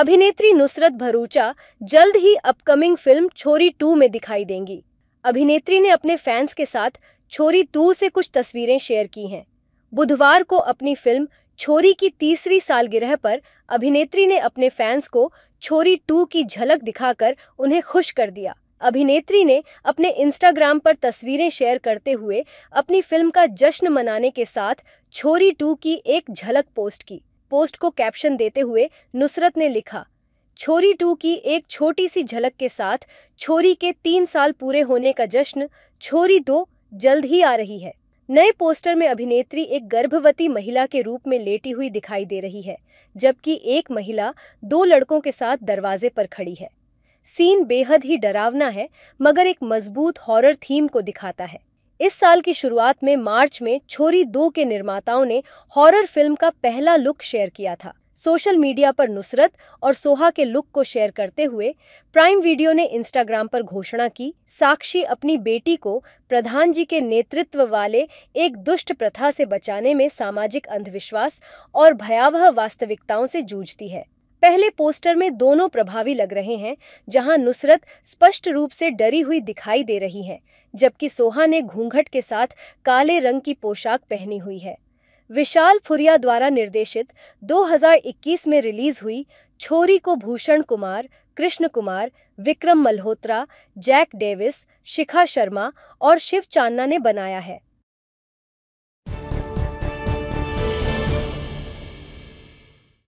अभिनेत्री नुसरत भरूचा जल्द ही अपकमिंग फिल्म छोरी टू में दिखाई देंगी अभिनेत्री ने अपने फैंस के साथ छोरी टू से कुछ तस्वीरें शेयर की हैं बुधवार को अपनी फिल्म छोरी की तीसरी सालगिरह पर अभिनेत्री ने अपने फैंस को छोरी टू की झलक दिखाकर उन्हें खुश कर दिया अभिनेत्री ने अपने इंस्टाग्राम पर तस्वीरें शेयर करते हुए अपनी फिल्म का जश्न मनाने के साथ छोरी टू की एक झलक पोस्ट की पोस्ट को कैप्शन देते हुए नुसरत ने लिखा छोरी टू की एक छोटी सी झलक के साथ छोरी के तीन साल पूरे होने का जश्न छोरी दो जल्द ही आ रही है नए पोस्टर में अभिनेत्री एक गर्भवती महिला के रूप में लेटी हुई दिखाई दे रही है जबकि एक महिला दो लड़कों के साथ दरवाजे पर खड़ी है सीन बेहद ही डरावना है मगर एक मजबूत हॉरर थीम को दिखाता है इस साल की शुरुआत में मार्च में छोरी दो के निर्माताओं ने हॉरर फिल्म का पहला लुक शेयर किया था सोशल मीडिया पर नुसरत और सोहा के लुक को शेयर करते हुए प्राइम वीडियो ने इंस्टाग्राम पर घोषणा की साक्षी अपनी बेटी को प्रधान जी के नेतृत्व वाले एक दुष्ट प्रथा से बचाने में सामाजिक अंधविश्वास और भयावह वास्तविकताओं से जूझती है पहले पोस्टर में दोनों प्रभावी लग रहे हैं जहां नुसरत स्पष्ट रूप से डरी हुई दिखाई दे रही है जबकि सोहा ने घूंघट के साथ काले रंग की पोशाक पहनी हुई है विशाल फुरिया द्वारा निर्देशित 2021 में रिलीज हुई छोरी को भूषण कुमार कृष्ण कुमार विक्रम मल्होत्रा जैक डेविस शिखा शर्मा और शिव चान्ना ने बनाया है